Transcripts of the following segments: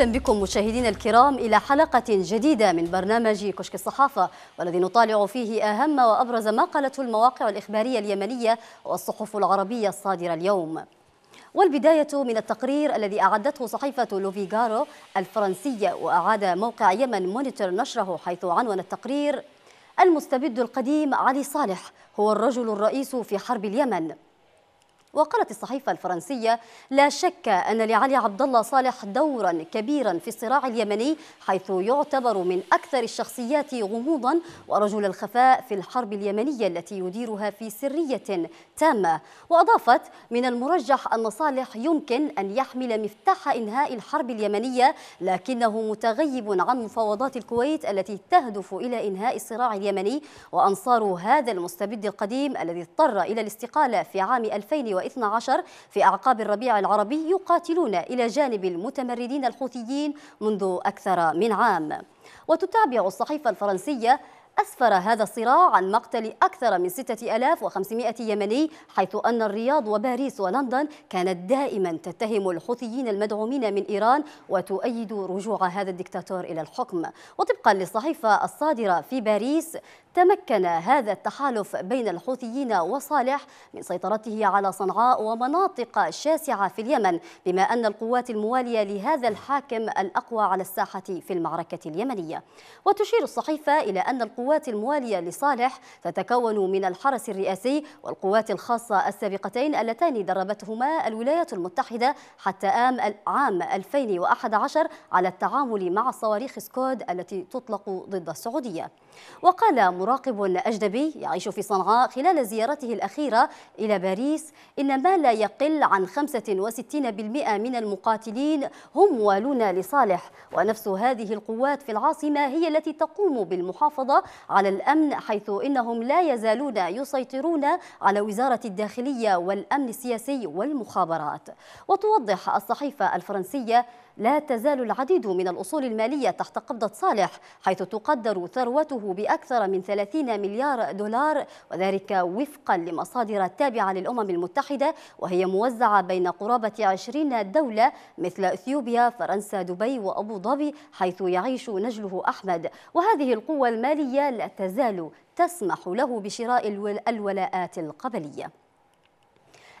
اهلا بكم مشاهدينا الكرام الى حلقه جديده من برنامج كشك الصحافه والذي نطالع فيه اهم وابرز ما قالته المواقع الاخباريه اليمنيه والصحف العربيه الصادره اليوم. والبداية من التقرير الذي أعدته صحيفة لوفيغارو الفرنسية وأعاد موقع يمن مونيتور نشره حيث عنون التقرير المستبد القديم علي صالح هو الرجل الرئيس في حرب اليمن وقالت الصحيفة الفرنسية لا شك أن لعلي عبد الله صالح دورا كبيرا في الصراع اليمني حيث يعتبر من أكثر الشخصيات غموضا ورجل الخفاء في الحرب اليمنية التي يديرها في سرية تامة وأضافت من المرجح أن صالح يمكن أن يحمل مفتاح إنهاء الحرب اليمنية لكنه متغيب عن مفاوضات الكويت التي تهدف إلى إنهاء الصراع اليمني وأنصار هذا المستبد القديم الذي اضطر إلى الاستقالة في عام 2000 12 في أعقاب الربيع العربي يقاتلون إلى جانب المتمردين الحوثيين منذ أكثر من عام وتتابع الصحيفة الفرنسية أسفر هذا الصراع عن مقتل أكثر من 6500 يمني حيث أن الرياض وباريس ولندن كانت دائما تتهم الحوثيين المدعومين من إيران وتؤيد رجوع هذا الدكتاتور إلى الحكم وطبقا للصحيفة الصادرة في باريس تمكن هذا التحالف بين الحوثيين وصالح من سيطرته على صنعاء ومناطق شاسعة في اليمن بما أن القوات الموالية لهذا الحاكم الأقوى على الساحة في المعركة اليمنية وتشير الصحيفة إلى أن القوات الموالية لصالح تتكون من الحرس الرئاسي والقوات الخاصة السابقتين اللتان دربتهما الولايات المتحدة حتى عام 2011 على التعامل مع صواريخ سكود التي تطلق ضد السعودية وقال مراقب أجنبي يعيش في صنعاء خلال زيارته الأخيرة إلى باريس إن ما لا يقل عن 65% من المقاتلين هم موالون لصالح ونفس هذه القوات في العاصمة هي التي تقوم بالمحافظة على الأمن حيث إنهم لا يزالون يسيطرون على وزارة الداخلية والأمن السياسي والمخابرات وتوضح الصحيفة الفرنسية لا تزال العديد من الأصول المالية تحت قبضة صالح حيث تقدر ثروته بأكثر من 30 مليار دولار وذلك وفقا لمصادر تابعة للأمم المتحدة وهي موزعة بين قرابة 20 دولة مثل أثيوبيا فرنسا دبي وأبو ظبي حيث يعيش نجله أحمد وهذه القوة المالية لا تزال تسمح له بشراء الولاءات القبلية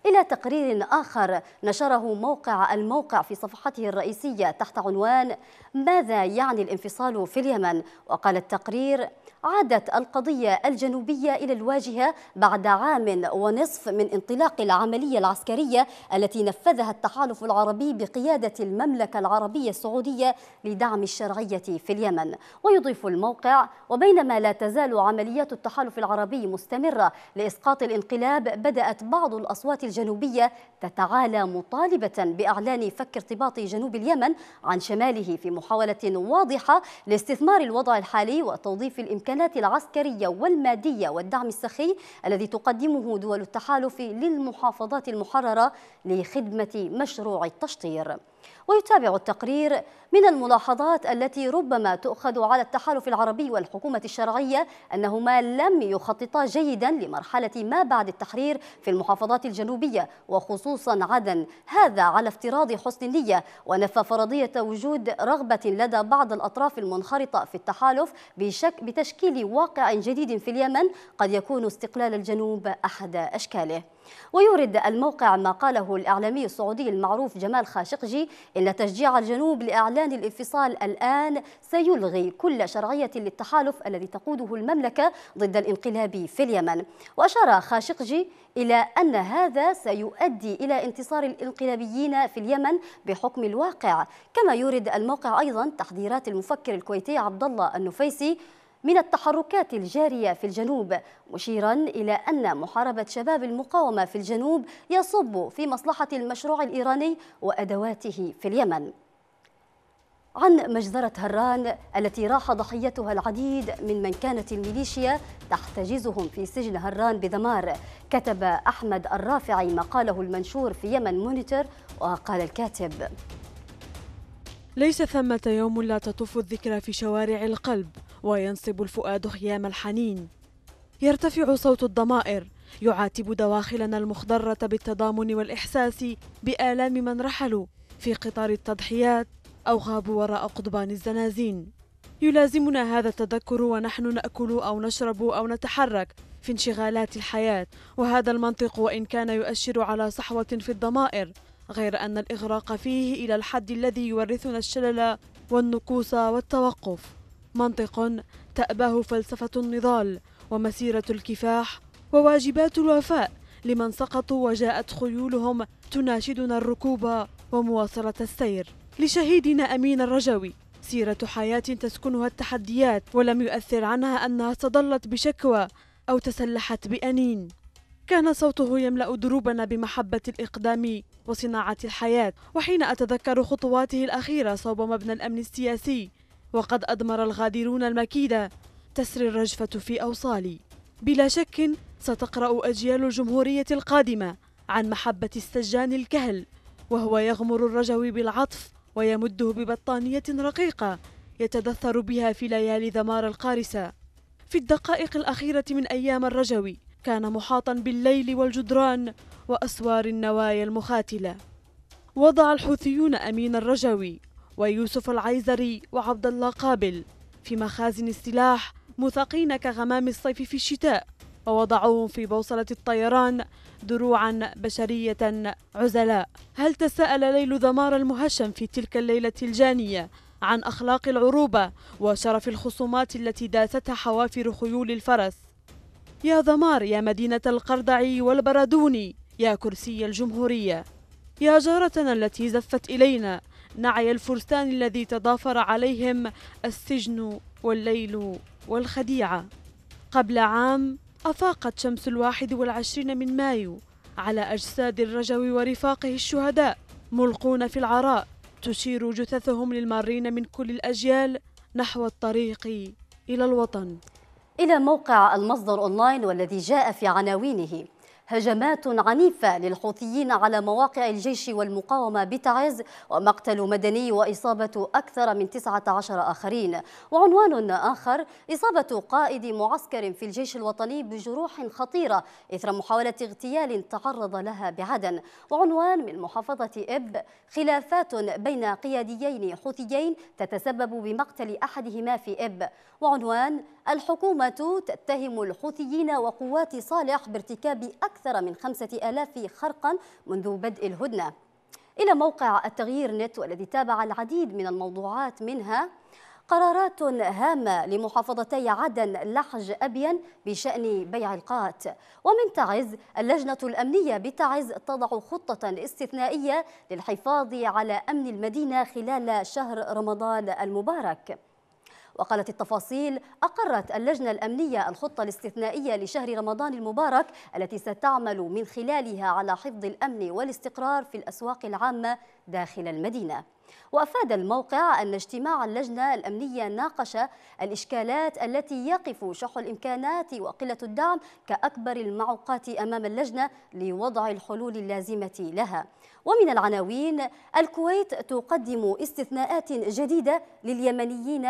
إلى تقرير آخر نشره موقع الموقع في صفحته الرئيسية تحت عنوان ماذا يعني الانفصال في اليمن وقال التقرير عادت القضية الجنوبية إلى الواجهة بعد عام ونصف من انطلاق العملية العسكرية التي نفذها التحالف العربي بقيادة المملكة العربية السعودية لدعم الشرعية في اليمن ويضيف الموقع وبينما لا تزال عمليات التحالف العربي مستمرة لإسقاط الانقلاب بدأت بعض الأصوات الجنوبية تتعالى مطالبة بإعلان فك ارتباط جنوب اليمن عن شماله في محاولة واضحة لاستثمار الوضع الحالي وتوظيف الإمكانات العسكرية والمادية والدعم السخي الذي تقدمه دول التحالف للمحافظات المحررة لخدمة مشروع التشطير ويتابع التقرير من الملاحظات التي ربما تؤخذ على التحالف العربي والحكومة الشرعية أنهما لم يخططا جيدا لمرحلة ما بعد التحرير في المحافظات الجنوبية وخصوصا عدن هذا على افتراض حسن النية ونفى فرضية وجود رغبة لدى بعض الأطراف المنخرطة في التحالف بشك بتشكيل واقع جديد في اليمن قد يكون استقلال الجنوب أحد أشكاله ويورد الموقع ما قاله الإعلامي السعودي المعروف جمال خاشقجي إن تشجيع الجنوب لإعلان الانفصال الآن سيلغي كل شرعية للتحالف الذي تقوده المملكة ضد الانقلاب في اليمن وأشار خاشقجي إلى أن هذا سيؤدي إلى انتصار الانقلابيين في اليمن بحكم الواقع كما يورد الموقع أيضا تحذيرات المفكر الكويتي عبد الله النفيسي من التحركات الجارية في الجنوب مشيرا إلى أن محاربة شباب المقاومة في الجنوب يصب في مصلحة المشروع الإيراني وأدواته في اليمن عن مجزرة هران التي راح ضحيتها العديد من من كانت الميليشيا تحتجزهم في سجن هران بذمار كتب أحمد الرافعي مقاله المنشور في يمن مونيتور وقال الكاتب ليس ثمة يوم لا تطوف الذكرى في شوارع القلب وينصب الفؤاد خيام الحنين يرتفع صوت الضمائر يعاتب دواخلنا المخضرة بالتضامن والإحساس بآلام من رحلوا في قطار التضحيات أو غابوا وراء قضبان الزنازين يلازمنا هذا التذكر ونحن نأكل أو نشرب أو نتحرك في انشغالات الحياة وهذا المنطق وإن كان يؤشر على صحوة في الضمائر غير أن الإغراق فيه إلى الحد الذي يورثنا الشلل والنكوص والتوقف منطق تأباه فلسفة النضال ومسيرة الكفاح وواجبات الوفاء لمن سقطوا وجاءت خيولهم تناشدنا الركوب ومواصلة السير لشهيدنا أمين الرجوي سيرة حياة تسكنها التحديات ولم يؤثر عنها أنها استضلت بشكوى أو تسلحت بأنين كان صوته يملأ دروبنا بمحبة الإقدام وصناعة الحياة وحين أتذكر خطواته الأخيرة صوب مبنى الأمن السياسي وقد أدمر الغادرون المكيدة تسري الرجفة في أوصالي بلا شك ستقرأ أجيال الجمهورية القادمة عن محبة السجان الكهل وهو يغمر الرجوي بالعطف ويمده ببطانية رقيقة يتدثر بها في ليالي ذمار القارسة في الدقائق الأخيرة من أيام الرجوي كان محاطا بالليل والجدران وأسوار النوايا المخاتلة وضع الحوثيون أمين الرجوي ويوسف العيزري وعبد الله قابل في مخازن السلاح مثقين كغمام الصيف في الشتاء ووضعوهم في بوصلة الطيران دروعا بشرية عزلاء هل تساءل ليل ذمار المهشم في تلك الليلة الجانية عن أخلاق العروبة وشرف الخصومات التي داستها حوافر خيول الفرس يا ذمار يا مدينة القردع والبردوني يا كرسي الجمهورية يا جارتنا التي زفت إلينا نعي الفرسان الذي تضافر عليهم السجن والليل والخديعة قبل عام أفاقت شمس الواحد والعشرين من مايو على أجساد الرجوي ورفاقه الشهداء ملقون في العراء تشير جثثهم للمارين من كل الأجيال نحو الطريق إلى الوطن إلى موقع المصدر أونلاين والذي جاء في عناوينه هجمات عنيفة للحوثيين على مواقع الجيش والمقاومة بتعز ومقتل مدني وإصابة أكثر من 19 آخرين وعنوان آخر إصابة قائد معسكر في الجيش الوطني بجروح خطيرة إثر محاولة اغتيال تعرض لها بعدن وعنوان من محافظة إب خلافات بين قياديين حوثيين تتسبب بمقتل أحدهما في إب وعنوان الحكومة تتهم الحوثيين وقوات صالح بارتكاب أكثر من خمسة ألاف خرقا منذ بدء الهدنة إلى موقع التغيير نت والذي تابع العديد من الموضوعات منها قرارات هامة لمحافظتي عدن لحج أبين بشأن بيع القات ومن تعز اللجنة الأمنية بتعز تضع خطة استثنائية للحفاظ على أمن المدينة خلال شهر رمضان المبارك وقالت التفاصيل أقرت اللجنة الأمنية الخطة الاستثنائية لشهر رمضان المبارك التي ستعمل من خلالها على حفظ الأمن والاستقرار في الأسواق العامة داخل المدينة وأفاد الموقع أن اجتماع اللجنة الأمنية ناقش الإشكالات التي يقف شح الإمكانات وقلة الدعم كأكبر المعوقات أمام اللجنة لوضع الحلول اللازمة لها ومن العناوين الكويت تقدم استثناءات جديدة لليمنيين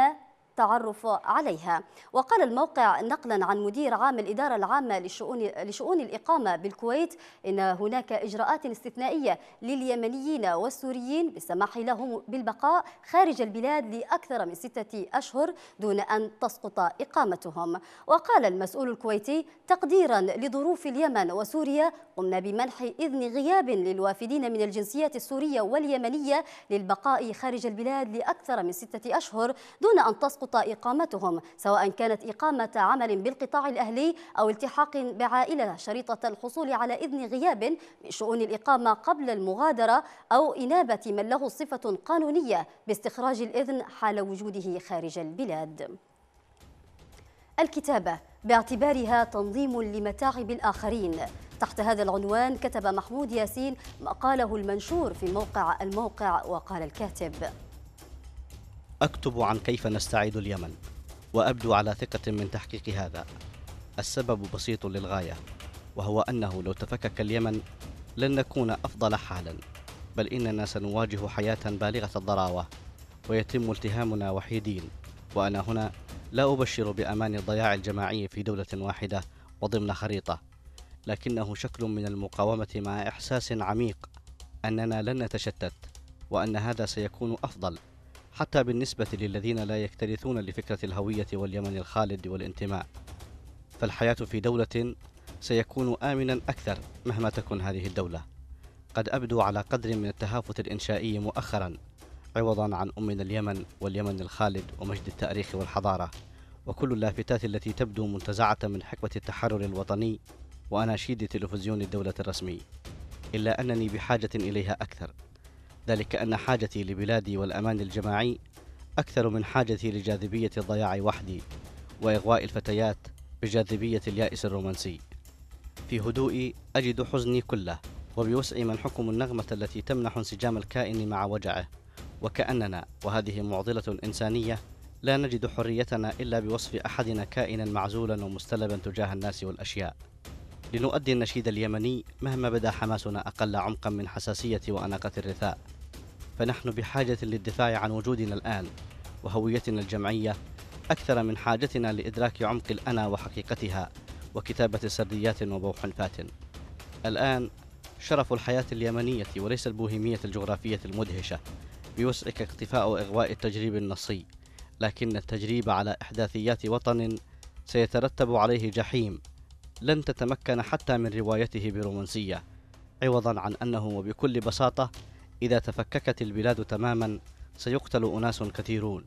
التعرف عليها وقال الموقع نقلا عن مدير عام الإدارة العامة لشؤون, لشؤون الإقامة بالكويت إن هناك إجراءات استثنائية لليمنيين والسوريين بالسماح لهم بالبقاء خارج البلاد لأكثر من ستة أشهر دون أن تسقط إقامتهم وقال المسؤول الكويتي تقديرا لظروف اليمن وسوريا قمنا بمنح إذن غياب للوافدين من الجنسيات السورية واليمنية للبقاء خارج البلاد لأكثر من ستة أشهر دون أن تسقط تبطأ إقامتهم سواء كانت إقامة عمل بالقطاع الأهلي أو التحاق بعائلة شريطة الحصول على إذن غياب من شؤون الإقامة قبل المغادرة أو إنابة من له صفة قانونية باستخراج الإذن حال وجوده خارج البلاد الكتابة باعتبارها تنظيم لمتاعب الآخرين تحت هذا العنوان كتب محمود ياسين مقاله المنشور في موقع الموقع وقال الكاتب أكتب عن كيف نستعيد اليمن وأبدو على ثقة من تحقيق هذا السبب بسيط للغاية وهو أنه لو تفكك اليمن لن نكون أفضل حالا بل إننا سنواجه حياة بالغة الضراوة ويتم التهامنا وحيدين وأنا هنا لا أبشر بأمان الضياع الجماعي في دولة واحدة وضمن خريطة لكنه شكل من المقاومة مع إحساس عميق أننا لن نتشتت وأن هذا سيكون أفضل حتى بالنسبة للذين لا يكترثون لفكرة الهوية واليمن الخالد والانتماء فالحياة في دولة سيكون آمنا أكثر مهما تكن هذه الدولة قد أبدوا على قدر من التهافت الإنشائي مؤخرا عوضا عن أمنا اليمن واليمن الخالد ومجد التاريخ والحضارة وكل اللافتات التي تبدو منتزعة من حقبة التحرر الوطني وأناشيد تلفزيون الدولة الرسمي إلا أنني بحاجة إليها أكثر ذلك أن حاجتي لبلادي والأمان الجماعي أكثر من حاجتي لجاذبية الضياع وحدي وإغواء الفتيات بجاذبية اليائس الرومانسي في هدوئي أجد حزني كله وبوسعي من حكم النغمة التي تمنح انسجام الكائن مع وجعه وكأننا وهذه معضلة إنسانية لا نجد حريتنا إلا بوصف أحدنا كائنا معزولا ومستلبا تجاه الناس والأشياء لنؤدي النشيد اليمني مهما بدا حماسنا أقل عمقا من حساسية وأناقة الرثاء فنحن بحاجة للدفاع عن وجودنا الآن وهويتنا الجمعية أكثر من حاجتنا لإدراك عمق الأنا وحقيقتها وكتابة سرديات وبوح فاتن الآن شرف الحياة اليمنية وليس البوهيمية الجغرافية المدهشة بوسعك اقتفاء إغواء التجريب النصي لكن التجريب على إحداثيات وطن سيترتب عليه جحيم لن تتمكن حتى من روايته برومانسية عوضا عن أنه وبكل بساطة إذا تفككت البلاد تماما سيقتل أناس كثيرون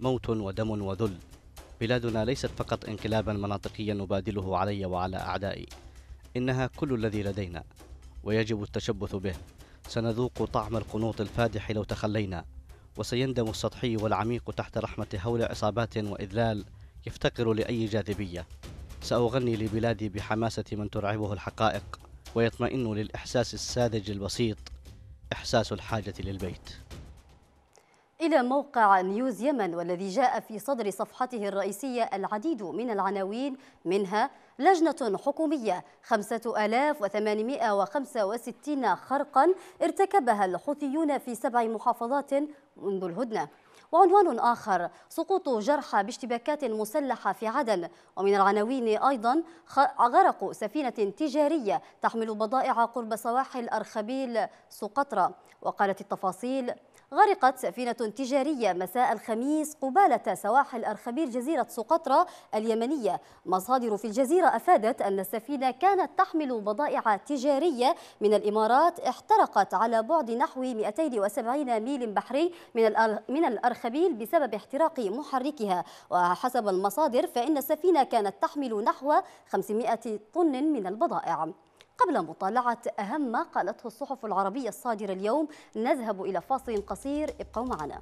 موت ودم وذل بلادنا ليست فقط انقلابا مناطقيا نبادله علي وعلى أعدائي إنها كل الذي لدينا ويجب التشبث به سنذوق طعم القنوط الفادح لو تخلينا وسيندم السطحي والعميق تحت رحمة هول عصابات وإذلال يفتقر لأي جاذبية سأغني لبلادي بحماسة من ترعبه الحقائق ويطمئن للإحساس الساذج البسيط إحساس الحاجة للبيت إلى موقع نيوز يمن والذي جاء في صدر صفحته الرئيسية العديد من العناوين منها لجنة حكومية 5865 خرقا ارتكبها الحوثيون في سبع محافظات منذ الهدنة وعنوان آخر سقوط جرحى باشتباكات مسلحة في عدن ومن العناوين أيضا غرق سفينة تجارية تحمل بضائع قرب سواحل أرخبيل سقطرى وقالت التفاصيل غرقت سفينة تجارية مساء الخميس قبالة سواحل أرخبيل جزيرة سقطرى اليمنية مصادر في الجزيرة أفادت أن السفينة كانت تحمل بضائع تجارية من الإمارات احترقت على بعد نحو 270 ميل بحري من من الأرخبيل بسبب احتراق محركها وحسب المصادر فإن السفينة كانت تحمل نحو 500 طن من البضائع قبل مطالعة أهم ما قالته الصحف العربية الصادرة اليوم نذهب إلى فاصل قصير ابقوا معنا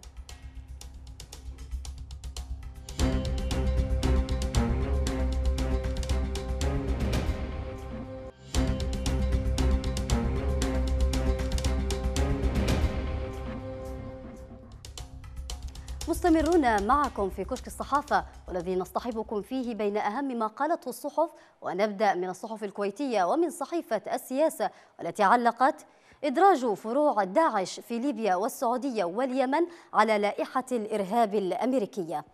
مستمرون معكم في كشك الصحافة والذي نصطحبكم فيه بين أهم ما قالته الصحف ونبدأ من الصحف الكويتية ومن صحيفة السياسة والتي علقت إدراج فروع داعش في ليبيا والسعودية واليمن على لائحة الإرهاب الأمريكية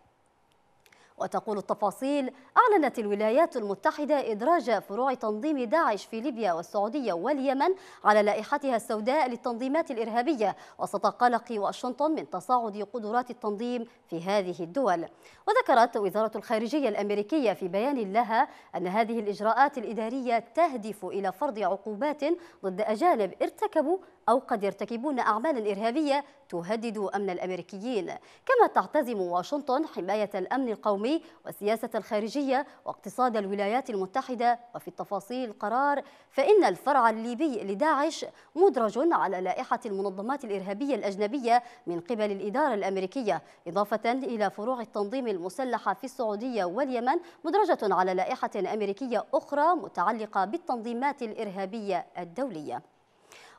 وتقول التفاصيل أعلنت الولايات المتحدة إدراج فروع تنظيم داعش في ليبيا والسعودية واليمن على لائحتها السوداء للتنظيمات الإرهابية وسط قلق واشنطن من تصاعد قدرات التنظيم في هذه الدول وذكرت وزارة الخارجية الأمريكية في بيان لها أن هذه الإجراءات الإدارية تهدف إلى فرض عقوبات ضد أجانب ارتكبوا أو قد يرتكبون أعمال إرهابية تهدد أمن الأمريكيين كما تعتزم واشنطن حماية الأمن القومي والسياسة الخارجية واقتصاد الولايات المتحدة وفي التفاصيل قرار فإن الفرع الليبي لداعش مدرج على لائحة المنظمات الإرهابية الأجنبية من قبل الإدارة الأمريكية إضافة إلى فروع التنظيم المسلحة في السعودية واليمن مدرجة على لائحة أمريكية أخرى متعلقة بالتنظيمات الإرهابية الدولية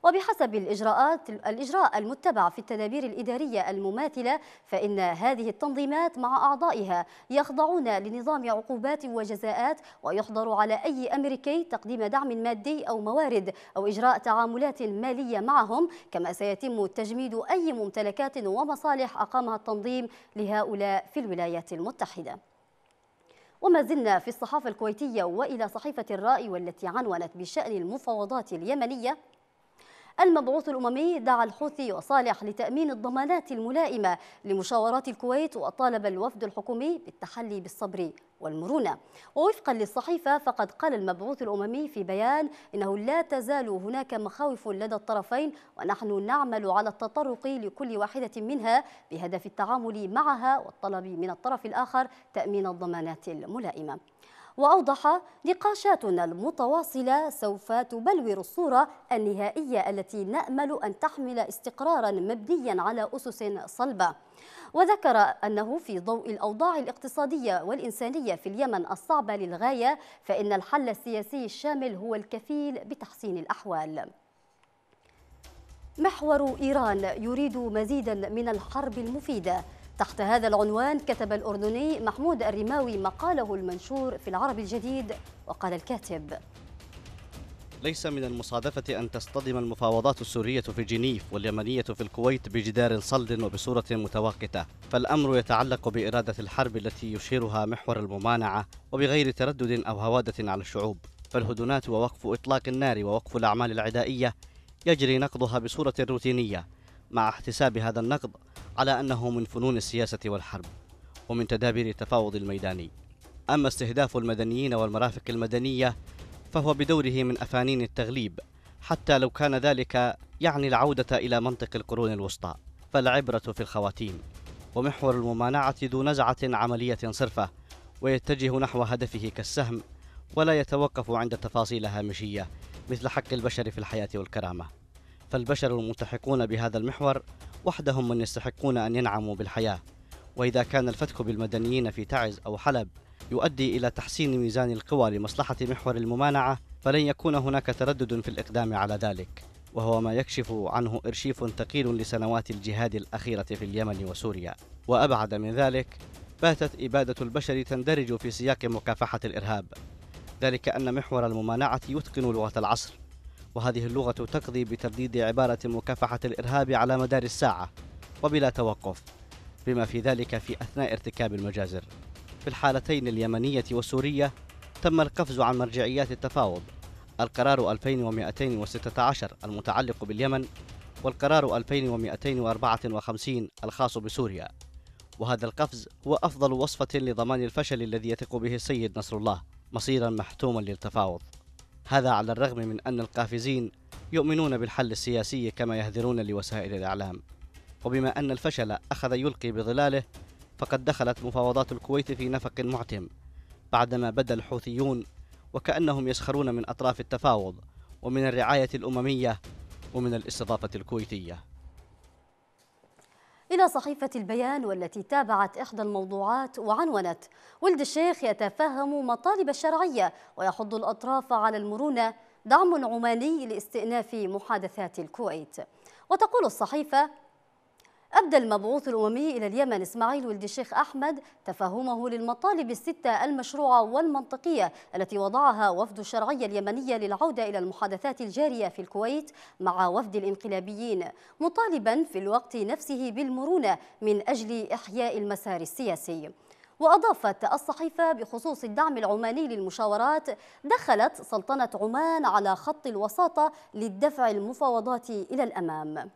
وبحسب الإجراءات الإجراء المتبع في التدابير الإدارية المماثلة فإن هذه التنظيمات مع أعضائها يخضعون لنظام عقوبات وجزاءات ويحظر على أي أمريكي تقديم دعم مادي أو موارد أو إجراء تعاملات مالية معهم كما سيتم تجميد أي ممتلكات ومصالح أقامها التنظيم لهؤلاء في الولايات المتحدة وما زلنا في الصحافة الكويتية وإلى صحيفة الرأي والتي عنونت بشأن المفاوضات اليمنية المبعوث الأممي دعا الحوثي وصالح لتأمين الضمانات الملائمة لمشاورات الكويت وطالب الوفد الحكومي بالتحلي بالصبر والمرونة ووفقا للصحيفة فقد قال المبعوث الأممي في بيان إنه لا تزال هناك مخاوف لدى الطرفين ونحن نعمل على التطرق لكل واحدة منها بهدف التعامل معها والطلب من الطرف الآخر تأمين الضمانات الملائمة وأوضح نقاشاتنا المتواصلة سوف تبلور الصورة النهائية التي نأمل أن تحمل استقرارا مبنيا على أسس صلبة وذكر أنه في ضوء الأوضاع الاقتصادية والإنسانية في اليمن الصعبة للغاية فإن الحل السياسي الشامل هو الكفيل بتحسين الأحوال محور إيران يريد مزيدا من الحرب المفيدة تحت هذا العنوان كتب الأردني محمود الرماوي مقاله المنشور في العرب الجديد وقال الكاتب ليس من المصادفة أن تصطدم المفاوضات السورية في جنيف واليمنية في الكويت بجدار صلد وبصورة متواقتة فالأمر يتعلق بإرادة الحرب التي يشيرها محور الممانعة وبغير تردد أو هوادة على الشعوب فالهدنات ووقف إطلاق النار ووقف الأعمال العدائية يجري نقضها بصورة روتينية مع احتساب هذا النقد على أنه من فنون السياسة والحرب ومن تدابير التفاوض الميداني أما استهداف المدنيين والمرافق المدنية فهو بدوره من أفانين التغليب حتى لو كان ذلك يعني العودة إلى منطق القرون الوسطى فالعبرة في الخواتيم ومحور الممانعة ذو نزعة عملية صرفة ويتجه نحو هدفه كالسهم ولا يتوقف عند تفاصيل هامشية مثل حق البشر في الحياة والكرامة فالبشر الملتحقون بهذا المحور وحدهم من يستحقون أن ينعموا بالحياة وإذا كان الفتك بالمدنيين في تعز أو حلب يؤدي إلى تحسين ميزان القوى لمصلحة محور الممانعة فلن يكون هناك تردد في الإقدام على ذلك وهو ما يكشف عنه إرشيف ثقيل لسنوات الجهاد الأخيرة في اليمن وسوريا وأبعد من ذلك باتت إبادة البشر تندرج في سياق مكافحة الإرهاب ذلك أن محور الممانعة يتقن لغة العصر وهذه اللغة تقضي بترديد عبارة مكافحة الإرهاب على مدار الساعة وبلا توقف بما في ذلك في أثناء ارتكاب المجازر في الحالتين اليمنية والسورية تم القفز عن مرجعيات التفاوض القرار 2216 المتعلق باليمن والقرار 2254 الخاص بسوريا وهذا القفز هو أفضل وصفة لضمان الفشل الذي يثق به السيد نصر الله مصيرا محتوما للتفاوض هذا على الرغم من أن القافزين يؤمنون بالحل السياسي كما يهذرون لوسائل الإعلام وبما أن الفشل أخذ يلقي بظلاله فقد دخلت مفاوضات الكويت في نفق معتم بعدما بدا الحوثيون وكأنهم يسخرون من أطراف التفاوض ومن الرعاية الأممية ومن الاستضافة الكويتية إلى صحيفة البيان والتي تابعت إحدى الموضوعات وعنونت ولد الشيخ يتفهم مطالب الشرعية ويحض الأطراف على المرونة دعم عماني لاستئناف محادثات الكويت وتقول الصحيفة أبدى المبعوث الأممي إلى اليمن إسماعيل ولد الشيخ أحمد تفهمه للمطالب الستة المشروعة والمنطقية التي وضعها وفد الشرعية اليمنية للعودة إلى المحادثات الجارية في الكويت مع وفد الانقلابيين مطالبا في الوقت نفسه بالمرونة من أجل إحياء المسار السياسي وأضافت الصحيفة بخصوص الدعم العماني للمشاورات دخلت سلطنة عمان على خط الوساطة للدفع المفاوضات إلى الأمام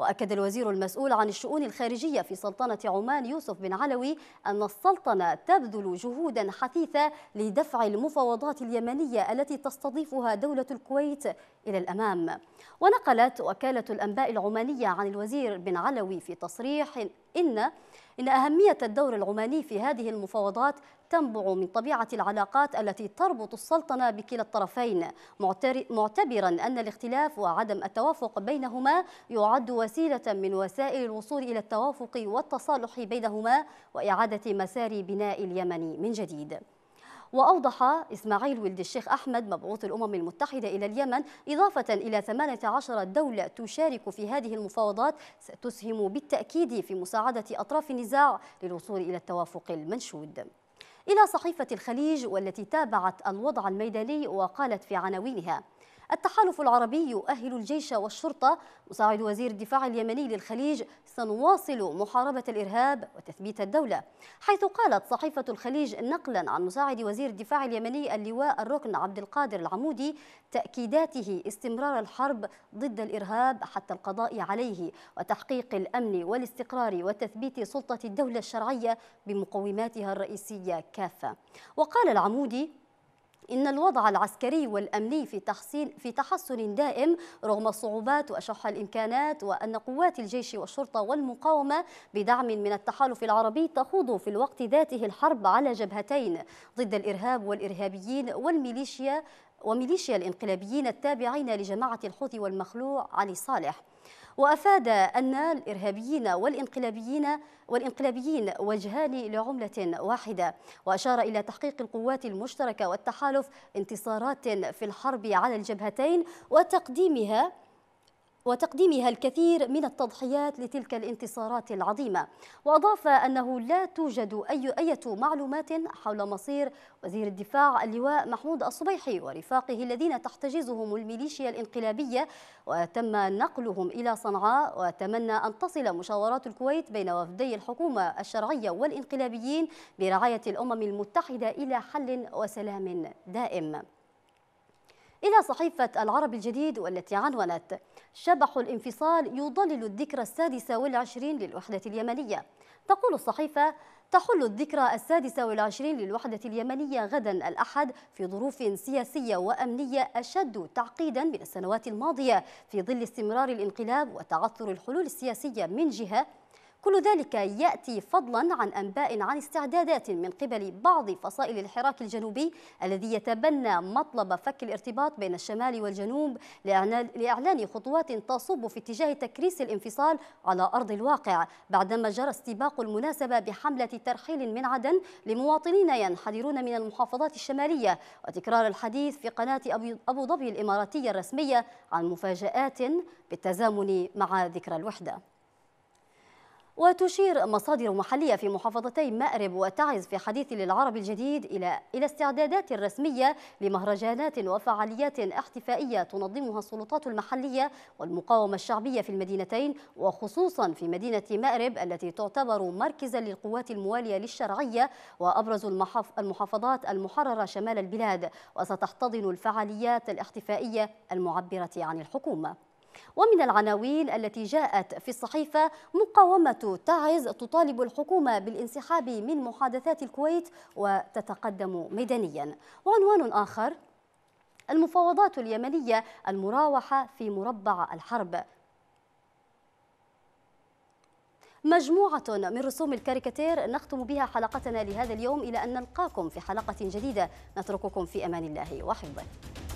وأكد الوزير المسؤول عن الشؤون الخارجية في سلطنة عمان يوسف بن علوي أن السلطنة تبذل جهودا حثيثة لدفع المفاوضات اليمنية التي تستضيفها دولة الكويت إلى الأمام ونقلت وكالة الأنباء العمانية عن الوزير بن علوي في تصريح إن إن أهمية الدور العماني في هذه المفاوضات تنبع من طبيعة العلاقات التي تربط السلطنة بكلا الطرفين معتبرا أن الاختلاف وعدم التوافق بينهما يعد وسيلة من وسائل الوصول إلى التوافق والتصالح بينهما وإعادة مسار بناء اليمن من جديد وأوضح إسماعيل ولد الشيخ أحمد مبعوث الأمم المتحدة إلى اليمن إضافة إلى 18 دولة تشارك في هذه المفاوضات ستسهم بالتأكيد في مساعدة أطراف النزاع للوصول إلى التوافق المنشود إلى صحيفة الخليج والتي تابعت الوضع الميداني وقالت في عناوينها التحالف العربي يؤهل الجيش والشرطة مساعد وزير الدفاع اليمني للخليج سنواصل محاربة الإرهاب وتثبيت الدولة حيث قالت صحيفة الخليج نقلا عن مساعد وزير الدفاع اليمني اللواء الركن عبد القادر العمودي تأكيداته استمرار الحرب ضد الإرهاب حتى القضاء عليه وتحقيق الأمن والاستقرار وتثبيت سلطة الدولة الشرعية بمقوماتها الرئيسية كافة وقال العمودي إن الوضع العسكري والأمني في تحصيل في تحسن دائم رغم الصعوبات وأشح الإمكانات وأن قوات الجيش والشرطة والمقاومة بدعم من التحالف العربي تخوض في الوقت ذاته الحرب على جبهتين ضد الإرهاب والإرهابيين والميليشيا وميليشيا الانقلابيين التابعين لجماعة الحوثي والمخلوع علي صالح وأفاد أن الإرهابيين والإنقلابيين والإنقلابيين وجهان لعملة واحدة وأشار إلى تحقيق القوات المشتركة والتحالف انتصارات في الحرب على الجبهتين وتقديمها وتقديمها الكثير من التضحيات لتلك الانتصارات العظيمة وأضاف أنه لا توجد أي أية معلومات حول مصير وزير الدفاع اللواء محمود الصبيحي ورفاقه الذين تحتجزهم الميليشيا الانقلابية وتم نقلهم إلى صنعاء وتمنى أن تصل مشاورات الكويت بين وفدي الحكومة الشرعية والانقلابيين برعاية الأمم المتحدة إلى حل وسلام دائم إلى صحيفة العرب الجديد والتي عنونت شبح الانفصال يضلل الذكرى السادسة والعشرين للوحدة اليمنية تقول الصحيفة تحل الذكرى السادسة والعشرين للوحدة اليمنية غدا الأحد في ظروف سياسية وأمنية أشد تعقيدا من السنوات الماضية في ظل استمرار الانقلاب وتعثر الحلول السياسية من جهة كل ذلك يأتي فضلا عن أنباء عن استعدادات من قبل بعض فصائل الحراك الجنوبي الذي يتبنى مطلب فك الارتباط بين الشمال والجنوب لإعلان خطوات تصب في اتجاه تكريس الانفصال على أرض الواقع بعدما جرى استباق المناسبة بحملة ترحيل من عدن لمواطنين ينحدرون من المحافظات الشمالية وتكرار الحديث في قناة أبو ظبي الإماراتية الرسمية عن مفاجآت بالتزامن مع ذكرى الوحدة وتشير مصادر محلية في محافظتي مأرب وتعز في حديث للعرب الجديد إلى إلى استعدادات رسمية لمهرجانات وفعاليات احتفائية تنظمها السلطات المحلية والمقاومة الشعبية في المدينتين وخصوصا في مدينة مأرب التي تعتبر مركزا للقوات الموالية للشرعية وأبرز المحافظات المحررة شمال البلاد وستحتضن الفعاليات الاحتفائية المعبرة عن الحكومة ومن العناوين التي جاءت في الصحيفة مقاومة تعز تطالب الحكومة بالانسحاب من محادثات الكويت وتتقدم ميدانيا وعنوان آخر المفاوضات اليمنية المراوحة في مربع الحرب مجموعة من رسوم الكاريكاتير نختم بها حلقتنا لهذا اليوم إلى أن نلقاكم في حلقة جديدة نترككم في أمان الله وحفظه